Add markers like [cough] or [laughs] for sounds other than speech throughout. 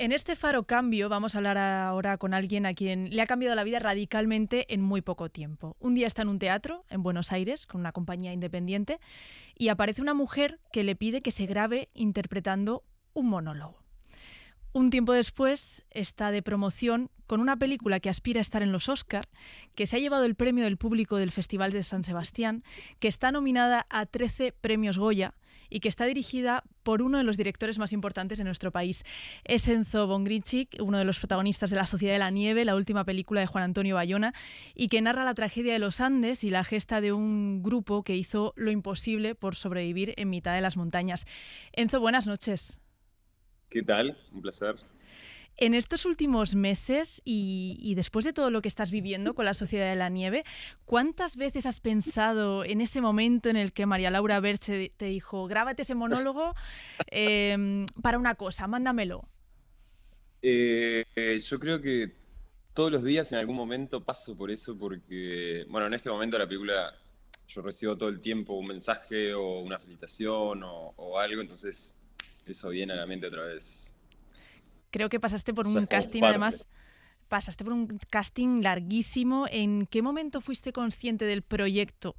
En este Faro Cambio vamos a hablar ahora con alguien a quien le ha cambiado la vida radicalmente en muy poco tiempo. Un día está en un teatro en Buenos Aires con una compañía independiente y aparece una mujer que le pide que se grabe interpretando un monólogo. Un tiempo después está de promoción con una película que aspira a estar en los Oscar, que se ha llevado el premio del público del Festival de San Sebastián, que está nominada a 13 premios Goya y que está dirigida por uno de los directores más importantes de nuestro país. Es Enzo Bongrichik, uno de los protagonistas de La Sociedad de la Nieve, la última película de Juan Antonio Bayona, y que narra la tragedia de los Andes y la gesta de un grupo que hizo lo imposible por sobrevivir en mitad de las montañas. Enzo, buenas noches. ¿Qué tal? Un placer en estos últimos meses y, después de todo lo que estás viviendo con la Sociedad de la Nieve, ¿cuántas veces has pensado en ese momento en el que María Laura Berche te dijo, grábate ese monólogo em, para una cosa, mándamelo? Eh, yo creo que todos los días en algún momento paso por eso porque, bueno, en este momento la película yo recibo todo el tiempo un mensaje o una felicitación o, o algo, entonces eso viene a la mente otra vez. Creo que pasaste por un casting, además, pasaste por un casting larguísimo. ¿En qué momento fuiste consciente del proyecto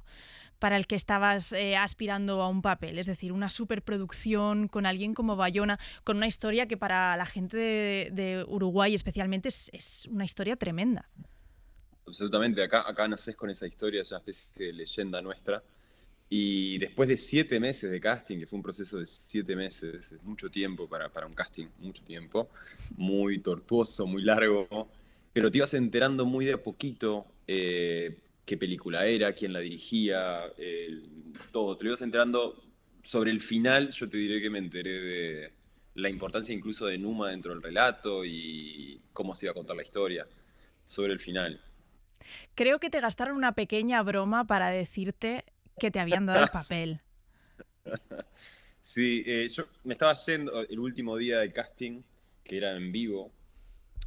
para el que estabas eh, aspirando a un papel? Es decir, una superproducción con alguien como Bayona, con una historia que para la gente de, Uruguay especialmente es, una historia tremenda. Absolutamente, acá, acá naces con esa historia, es una especie de leyenda nuestra. Y después de siete meses de casting, que fue un proceso de siete meses, mucho tiempo para, un casting, mucho tiempo, muy tortuoso, muy largo, pero te ibas enterando muy de a poquito eh, qué película era, quién la dirigía, todo. Te lo ibas enterando sobre el final, yo te diré que me enteré de la importancia incluso de Numa dentro del relato y cómo se iba a contar la historia, sobre el final. Creo que te gastaron una pequeña broma para decirte que te habían dado el [laughs] papel. Sí, eh, yo me estaba yendo el último día del casting, que era en vivo.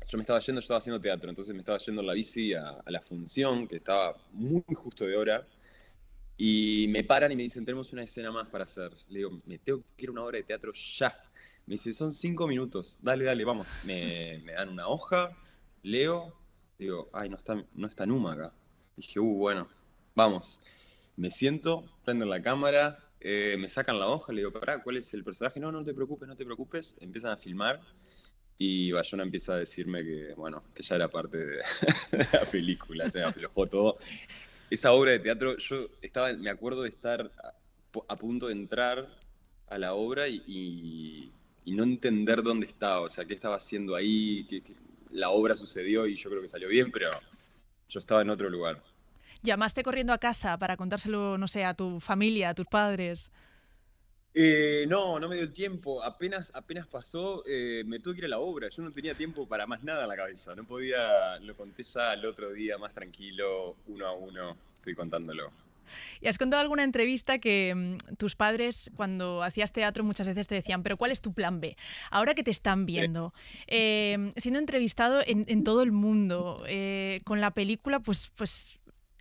Yo me estaba yendo, yo estaba haciendo teatro, entonces me estaba yendo en la bici a, la función, que estaba muy justo de hora. Y me paran y me dicen, tenemos una escena más para hacer. Le digo, me tengo que ir a una obra de teatro ya. Me dice, son cinco minutos, dale, dale, vamos. Me, dan una hoja, leo, digo, ay, no está, no está Numa acá. dije, uh, bueno, vamos me siento, prenden la cámara, eh, me sacan la hoja, le digo, pará, ¿cuál es el personaje? No, no te preocupes, no te preocupes. Empiezan a filmar y Bayona empieza a decirme que, bueno, que ya era parte de, [laughs] la película, se me aflojó todo. Esa obra de teatro, yo estaba, me acuerdo de estar a, punto de entrar a la obra y, no entender dónde estaba, o sea, qué estaba haciendo ahí, que la obra sucedió y yo creo que salió bien, pero yo estaba en otro lugar. ¿Llamaste corriendo a casa para contárselo, no sé, a tu familia, a tus padres? Eh, no, no me dio el tiempo. Apenas, apenas pasó, eh, me tuve que ir a la obra. Yo no tenía tiempo para más nada en la cabeza. No podía, lo conté ya el otro día más tranquilo, uno a uno, estoy contándolo. Y has contado alguna entrevista que mm, tus padres, cuando hacías teatro, muchas veces te decían, pero ¿cuál es tu plan B? Ahora que te están viendo, eh, siendo entrevistado en, todo el mundo, con la película, pues, pues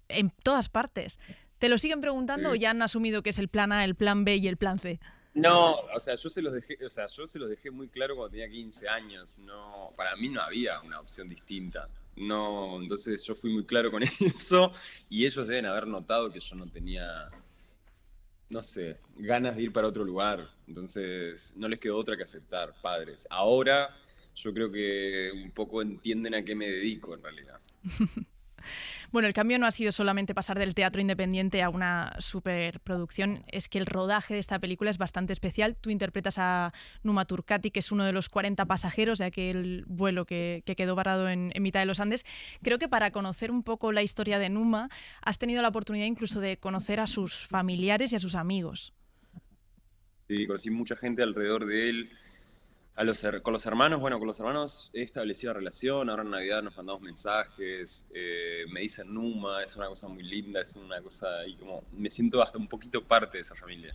en todas partes. ¿Te lo siguen preguntando o ya han asumido que es el plan A, el plan B y el plan C? No, o sea, yo se los dejé, o sea, yo se los dejé muy claro cuando tenía 15 años. No, para mí no había una opción distinta. No, entonces yo fui muy claro con [laughs] eso y ellos deben haber notado que yo no tenía, no sé, ganas de ir para otro lugar. Entonces no les quedó otra que aceptar, padres. Ahora yo creo que un poco entienden a qué me dedico en realidad. [laughs] Bueno, el cambio no ha sido solamente pasar del teatro independiente a una superproducción, es que el rodaje de esta película es bastante especial. Tú interpretas a Numa Turcati, que es uno de los 40 pasajeros de aquel vuelo que, quedó varado en, en, mitad de los Andes. Creo que para conocer un poco la historia de Numa, has tenido la oportunidad incluso de conocer a sus familiares y a sus amigos. Sí, conocí mucha gente alrededor de él con los hermanos, bueno, con los hermanos he establecido relación, ahora en Navidad nos mandamos mensajes, eh, me dicen Numa, es una cosa muy linda, es una cosa, y como me siento hasta un poquito parte de esa familia.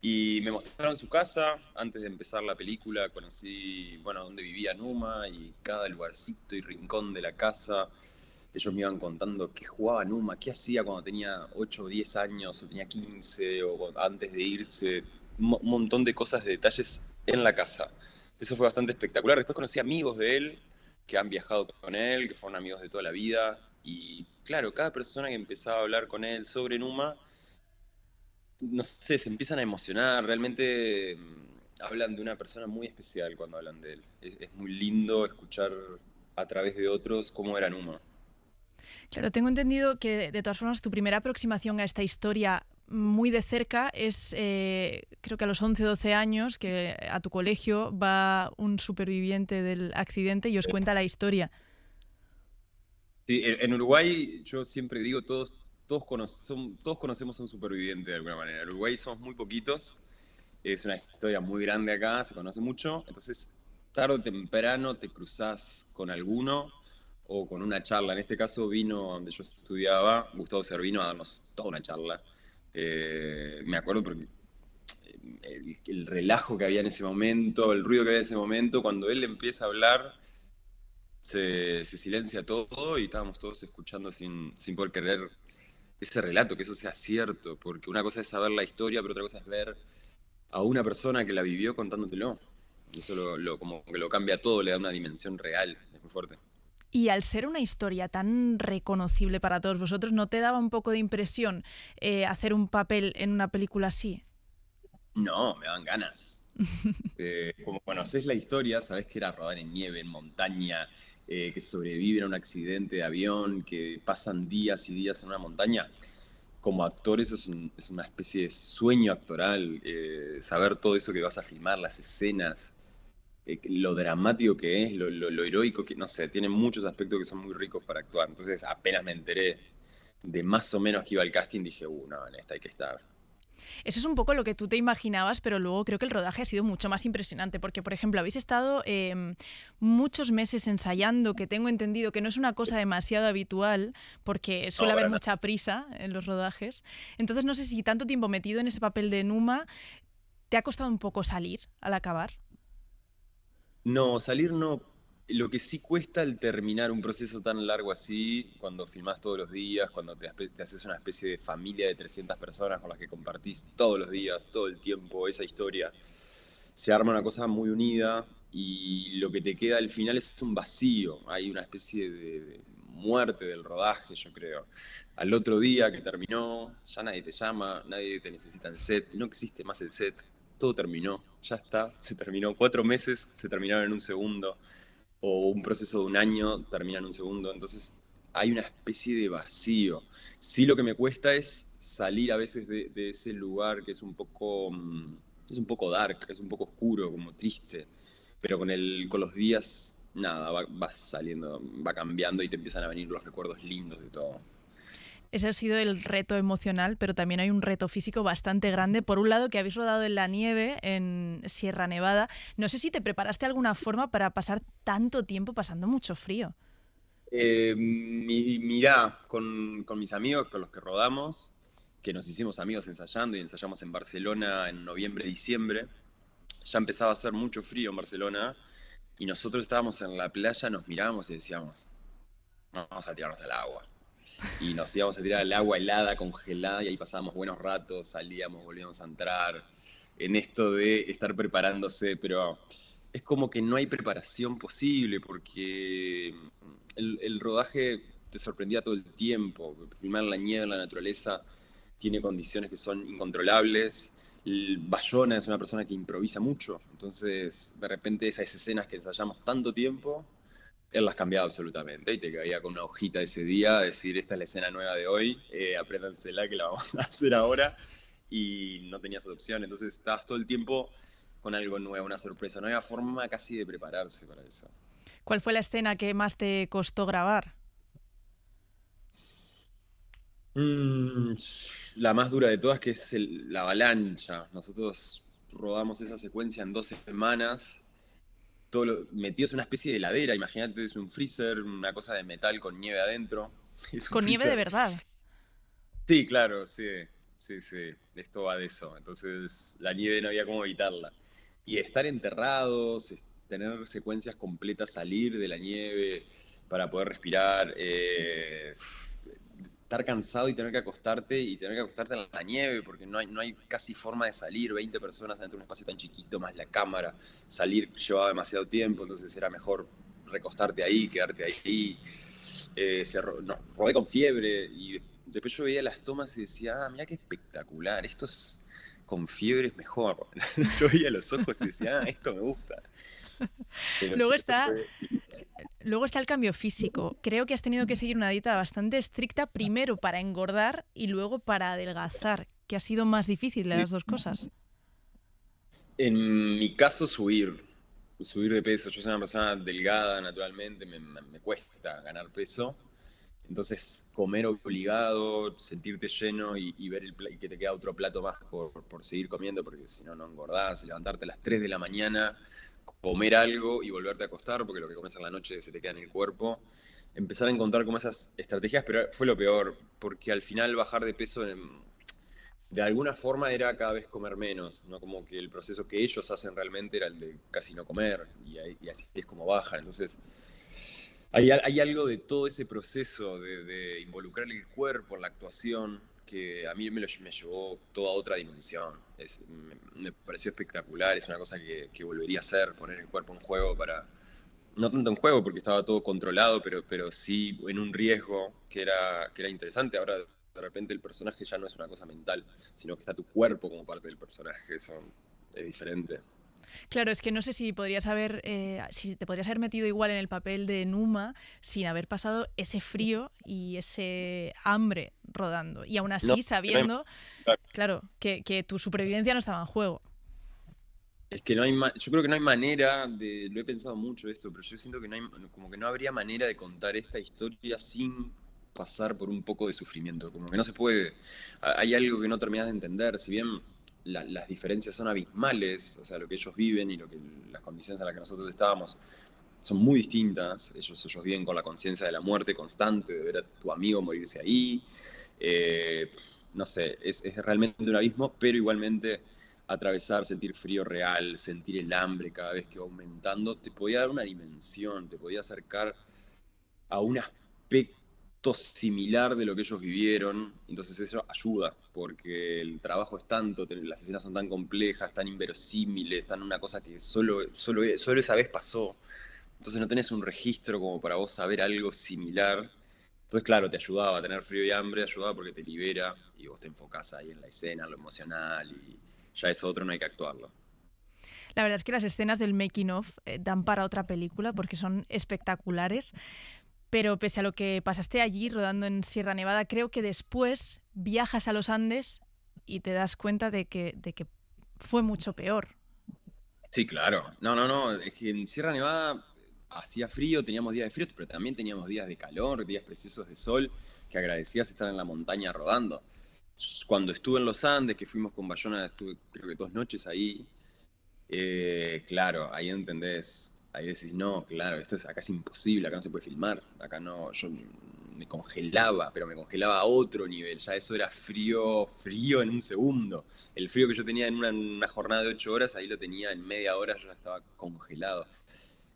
Y me mostraron su casa antes de empezar la película, conocí, bueno, dónde vivía Numa y cada lugarcito y rincón de la casa. Ellos me iban contando qué jugaba Numa, qué hacía cuando tenía 8 o 10 años, o tenía 15, o antes de irse. Un montón de cosas, de detalles en la casa. Eso fue bastante espectacular. Después conocí amigos de él que han viajado con él, que fueron amigos de toda la vida. Y claro, cada persona que empezaba a hablar con él sobre Numa, no sé, se empiezan a emocionar. Realmente mm, hablan de una persona muy especial cuando hablan de él. Es, muy lindo escuchar a través de otros cómo era Numa. Claro, tengo entendido que de todas formas tu primera aproximación a esta historia muy de cerca es, eh, creo que a los 11, 12 años, que a tu colegio va un superviviente del accidente y os cuenta la historia. en Uruguay yo siempre digo, todos, todos, todos conocemos a un superviviente de alguna manera. En Uruguay somos muy poquitos, es una historia muy grande acá, se conoce mucho, entonces tarde o temprano te cruzas con alguno o con una charla. En este caso vino donde yo estudiaba, Gustavo Servino, a darnos toda una charla eh, me acuerdo porque eh, el, relajo que había en ese momento, el ruido que había en ese momento, cuando él empieza a hablar, se, silencia todo y estábamos todos escuchando sin, sin poder querer ese relato, que eso sea cierto, porque una cosa es saber la historia, pero otra cosa es ver a una persona que la vivió contándotelo. Eso lo, lo, como que lo cambia todo, le da una dimensión real, es muy fuerte. Y al ser una historia tan reconocible para todos vosotros, ¿no te daba un poco de impresión eh, hacer un papel en una película así? No, me dan ganas. [laughs] Eh, como conoces la historia, sabes que era rodar en nieve, en montaña, eh, que sobreviven a un accidente de avión, que pasan días y días en una montaña. Como actor eso es, una especie de sueño actoral, saber todo eso que vas a filmar, las escenas, eh, lo dramático que es, lo, heroico que, no sé, tiene muchos aspectos que son muy ricos para actuar. Entonces, apenas me enteré de más o menos que iba al casting, dije, uh, no, en esta hay que estar. Eso es un poco lo que tú te imaginabas, pero luego creo que el rodaje ha sido mucho más impresionante, porque, por ejemplo, habéis estado em, muchos meses ensayando, que tengo entendido que no es una cosa demasiado habitual, porque suele haber mucha prisa en los rodajes. Entonces, no sé si tanto tiempo metido en ese papel de Numa, ¿te ha costado un poco salir al acabar? No, salir no. Lo que sí cuesta al terminar un proceso tan largo así, cuando filmás todos los días, cuando te, haces una especie de familia de 300 personas con las que compartís todos los días, todo el tiempo, esa historia, se arma una cosa muy unida y lo que te queda al final es un vacío, hay una especie de, de muerte del rodaje, yo creo. Al otro día que terminó, ya nadie te llama, nadie te necesita el set, no existe más el set todo terminó, ya está, se terminó. Cuatro meses se terminaron en un segundo, o un proceso de un año termina en un segundo. Entonces hay una especie de vacío. Sí lo que me cuesta es salir a veces de, ese lugar que es un poco, mm, es un poco dark, es un poco oscuro, como triste. Pero con, el, con los días, nada, va saliendo, va cambiando y te empiezan a venir los recuerdos lindos de todo. Ese ha sido el reto emocional, pero también hay un reto físico bastante grande. Por un lado, que habéis rodado en la nieve, en Sierra Nevada. No sé si te preparaste de alguna forma para pasar tanto tiempo pasando mucho frío. Eh, mirá, con, con, mis amigos, con los que rodamos, que nos hicimos amigos ensayando y ensayamos en Barcelona en noviembre, diciembre, ya empezaba a hacer mucho frío en Barcelona y nosotros estábamos en la playa, nos mirábamos y decíamos, vamos a tirarnos al agua y nos íbamos a tirar al agua helada, congelada, y ahí pasábamos buenos ratos, salíamos, volvíamos a entrar, en esto de estar preparándose, pero es como que no hay preparación posible porque el, rodaje te sorprendía todo el tiempo, filmar la nieve en la naturaleza tiene condiciones que son incontrolables. Bayona es una persona que improvisa mucho, entonces de repente esas escenas que ensayamos tanto tiempo él las cambiaba absolutamente y te caía con una hojita ese día, decir, esta es la escena nueva de hoy, eh, que la vamos [laughs] a hacer ahora y no tenías opción, entonces estabas todo el tiempo con algo nuevo, una sorpresa, no había forma casi de prepararse para eso. ¿Cuál fue la escena que más te costó grabar? Mm, la más dura de todas que es la avalancha. Nosotros rodamos esa secuencia en dos semanas metidos en una especie de heladera, imagínate, es un freezer, una cosa de metal con nieve adentro. [laughs] con nieve de verdad. Sí, claro, sí, sí, sí, esto va de eso, entonces la nieve no había como evitarla. Y estar enterrados, tener secuencias completas, salir de la nieve para poder respirar. Eh, estar cansado y tener que acostarte y tener que acostarte en la nieve, porque no hay, no hay casi forma de salir, 20 personas dentro de un espacio tan chiquito, más la cámara, salir llevaba demasiado tiempo, entonces era mejor recostarte ahí, quedarte ahí. Eh, rodé con fiebre y después yo veía las tomas y decía, ah, mira qué espectacular, esto es con fiebre es mejor. [laughs] yo veía los ojos y decía, ah, esto me gusta luego, está, luego está el cambio físico. Creo que has tenido que seguir una dieta bastante estricta, primero para engordar y luego para adelgazar, que ha sido más difícil de las dos cosas. En mi caso, subir. Subir de peso. Yo soy una persona delgada, naturalmente, me, cuesta ganar peso. Entonces, comer obligado, sentirte lleno y, ver que te queda otro plato más por, por seguir comiendo, porque si no, no engordás, levantarte a las 3 de la mañana comer algo y volverte a acostar, porque lo que comes en la noche se te queda en el cuerpo. Empezar a encontrar como esas estrategias, pero fue lo peor, porque al final bajar de peso em, de alguna forma era cada vez comer menos, ¿no? Como que el proceso que ellos hacen realmente era el de casi no comer, y, así es como baja. Entonces, hay, algo de todo ese proceso de, de involucrar el cuerpo en la actuación que a mí me, me llevó toda otra dimensión. me, pareció espectacular, es una cosa que, volvería a hacer, poner el cuerpo en juego para... No tanto en juego, porque estaba todo controlado, pero, pero sí en un riesgo que era, que era interesante. Ahora de repente el personaje ya no es una cosa mental, sino que está tu cuerpo como parte del personaje. Eso es diferente. Claro, es que no sé si podrías haber, eh, si te podrías haber metido igual en el papel de Numa sin haber pasado ese frío y ese hambre rodando. Y aún así, sabiendo, claro, que, tu supervivencia no estaba en juego. Es que no hay, yo creo que no hay manera de, lo he pensado mucho esto, pero yo siento que no hay, como que no habría manera de contar esta historia sin pasar por un poco de sufrimiento, como que no se puede, hay algo que no terminas de entender, si bien las diferencias son abismales, o sea, lo que ellos viven y lo que, las condiciones en las que nosotros estábamos son muy distintas, ellos, ellos viven con la conciencia de la muerte constante, de ver a tu amigo morirse ahí, eh, no sé, es, es realmente un abismo, pero igualmente atravesar, sentir frío real, sentir el hambre cada vez que va aumentando, te podía dar una dimensión, te podía acercar a un aspecto similar de lo que ellos vivieron, entonces eso ayuda, porque el trabajo es tanto, las escenas son tan complejas, tan inverosímiles, tan una cosa que solo, solo, solo esa vez pasó. Entonces no tenés un registro como para vos saber algo similar. Entonces, claro, te ayudaba a tener frío y hambre, ayudaba porque te libera y vos te enfocás ahí en la escena, en lo emocional y ya eso otro, no hay que actuarlo. La verdad es que las escenas del making of eh, dan para otra película porque son espectaculares, pero pese a lo que pasaste allí rodando en Sierra Nevada, creo que después viajas a los Andes y te das cuenta de que, fue mucho peor. Sí, claro. No, no, no. en Sierra Nevada hacía frío, teníamos días de frío, pero también teníamos días de calor, días preciosos de sol, que agradecías estar en la montaña rodando. Cuando estuve en los Andes, que fuimos con Bayona, estuve creo que dos noches ahí, eh, claro, ahí entendés ahí decís, no, claro, esto es, acá es imposible, acá no se puede filmar, acá no, yo me congelaba, pero me congelaba a otro nivel, ya eso era frío, frío en un segundo. El frío que yo tenía en una, jornada de ocho horas, ahí lo tenía en media hora, yo ya estaba congelado.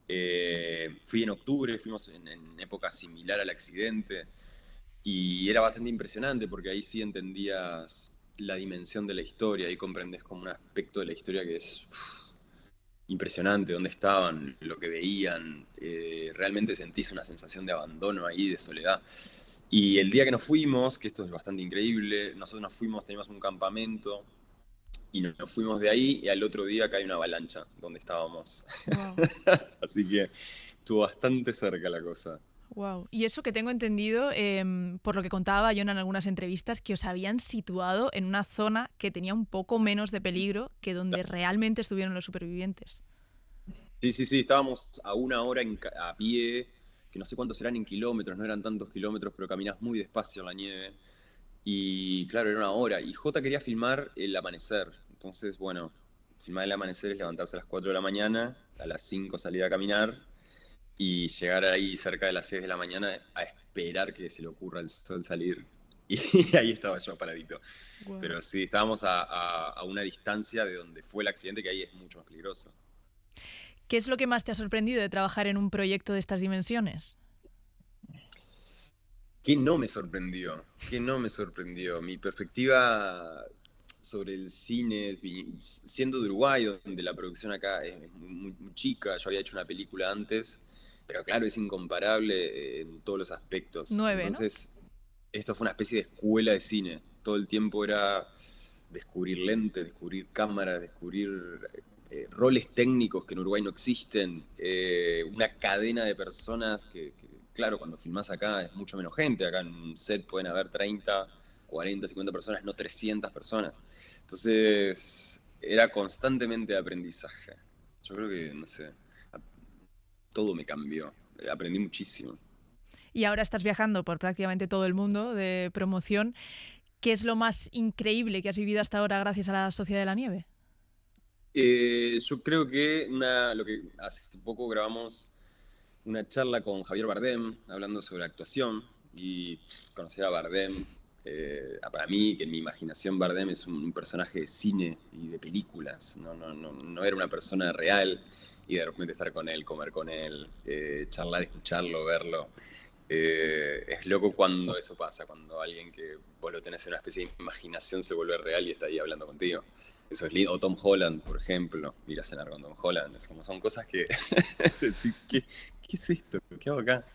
Eh, fui en octubre, fuimos en, época similar al accidente y era bastante impresionante porque ahí sí entendías la dimensión de la historia, ahí comprendes como un aspecto de la historia que es impresionante dónde estaban, lo que veían. Eh, realmente sentís una sensación de abandono ahí, de soledad. Y el día que nos fuimos, que esto es bastante increíble, nosotros nos fuimos, teníamos un campamento y nos, fuimos de ahí y al otro día cae una avalancha donde estábamos. [laughs] Así que estuvo bastante cerca la cosa. Wow. Y eso que tengo entendido, em, por lo que contaba yo en algunas entrevistas, que os habían situado en una zona que tenía un poco menos de peligro que donde realmente estuvieron los supervivientes. Sí, sí, sí, estábamos a una hora a pie, que no sé cuántos eran en kilómetros, no eran tantos kilómetros, pero caminas muy despacio en la nieve. Y claro, era una hora. Y J quería filmar el amanecer. Entonces, bueno, filmar el amanecer es levantarse a las 4 de la mañana, a las 5 salir a caminar y llegar ahí cerca de las 6 de la mañana a esperar que se le ocurra el sol salir. [laughs] Y ahí estaba yo paradito. Pero sí, estábamos a, a, una distancia de donde fue el accidente, que ahí es mucho más peligroso. ¿Qué es lo que más te ha sorprendido de trabajar en un proyecto de estas dimensiones? ¿Qué no me sorprendió? ¿Qué no me sorprendió? Mi perspectiva sobre el cine, siendo de Uruguay, donde la producción acá es muy chica, yo había hecho una película antes pero claro, es incomparable eh, en todos los aspectos. Nueve, Entonces, esto fue una especie de escuela de cine. Todo el tiempo era descubrir lentes, descubrir cámaras, descubrir eh, roles técnicos que en Uruguay no existen, eh, una cadena de personas que, claro, cuando filmás acá es mucho menos gente, acá en un set pueden haber 30, 40, 50 personas, no 300 personas. Entonces, era constantemente aprendizaje. Yo creo que, no sé, todo me cambió. Eh, aprendí muchísimo. Y ahora estás viajando por prácticamente todo el mundo de promoción. ¿Qué es lo más increíble que has vivido hasta ahora gracias a la Sociedad de la Nieve? Eh, yo creo que lo que hace poco grabamos una charla con Javier Bardem hablando sobre actuación y conocer a Bardem. Eh, para mí, que en mi imaginación Bardem es un, personaje de cine y de películas, no era una persona real y de repente estar con él, comer con él, eh, charlar, escucharlo, verlo. Eh, es loco cuando eso pasa, cuando alguien que vos lo tenés en una especie de imaginación se vuelve real y está ahí hablando contigo. Eso es lindo. O Tom Holland, por ejemplo, ir a cenar con Tom Holland. Es como, son cosas que. [laughs] ¿Qué, ¿Qué es esto? ¿Qué hago acá?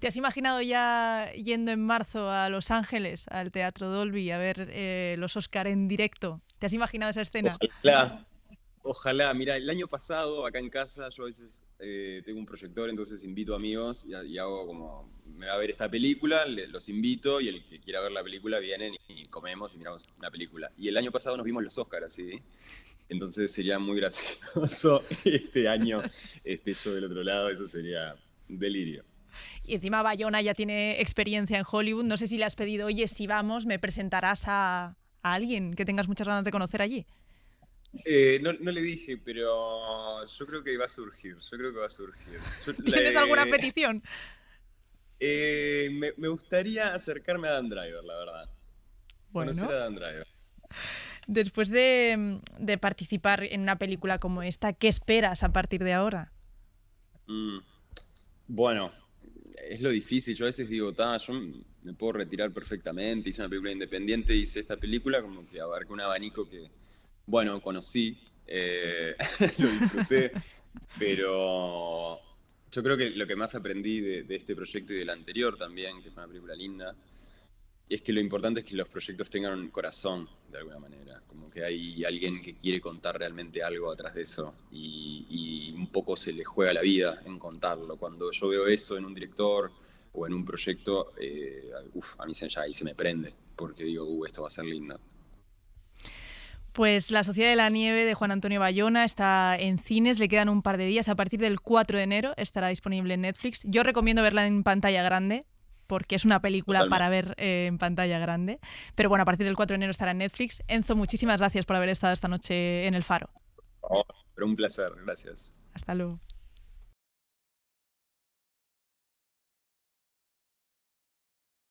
¿Te has imaginado ya yendo en marzo a Los Ángeles, al Teatro Dolby, a ver eh, los Oscar en directo? ¿Te has imaginado esa escena? Ojalá. Ojalá, mira, el año pasado acá en casa yo a veces eh, tengo un proyector, entonces invito amigos y, hago como, me va a ver esta película, los invito y el que quiera ver la película vienen y, comemos y miramos una película. Y el año pasado nos vimos los Oscars, ¿sí? Entonces sería muy gracioso [laughs] este año, este yo del otro lado, eso sería delirio. Y encima Bayona ya tiene experiencia en Hollywood, no sé si le has pedido, oye, si vamos, me presentarás a alguien que tengas muchas ganas de conocer allí. Eh, no, le dije, pero yo creo que va a surgir. Yo creo que va a surgir. [laughs] ¿Tienes alguna eh, petición? [laughs] Eh, me, gustaría acercarme a Dan Driver, la verdad. Bueno. Conocer a Dan Driver. Después de, mm, participar en una película como esta, ¿qué esperas a partir de ahora? Mm, bueno, es lo difícil. Yo a veces digo, yo me puedo retirar perfectamente, hice una película independiente, hice esta película, como que abarca un abanico que, bueno, conocí, eh, [laughs] lo disfruté, pero yo creo que lo que más aprendí de, este proyecto y del anterior también, que fue una película linda, es que lo importante es que los proyectos tengan un corazón, de alguna manera, como que hay alguien que quiere contar realmente algo atrás de eso y, un poco se le juega la vida en contarlo. Cuando yo veo eso en un director o en un proyecto, eh, a mí se, se me prende, porque digo, uh, esto va a ser lindo. Pues La Sociedad de la Nieve de Juan Antonio Bayona está en cines, le quedan un par de días, a partir del 4 de enero estará disponible en Netflix. Yo recomiendo verla en pantalla grande, porque es una película para ver eh, en pantalla grande. Pero bueno, a partir del 4 de enero estará en Netflix. Enzo, muchísimas gracias por haber estado esta noche en El Faro. Oh, un placer, gracias. Hasta luego.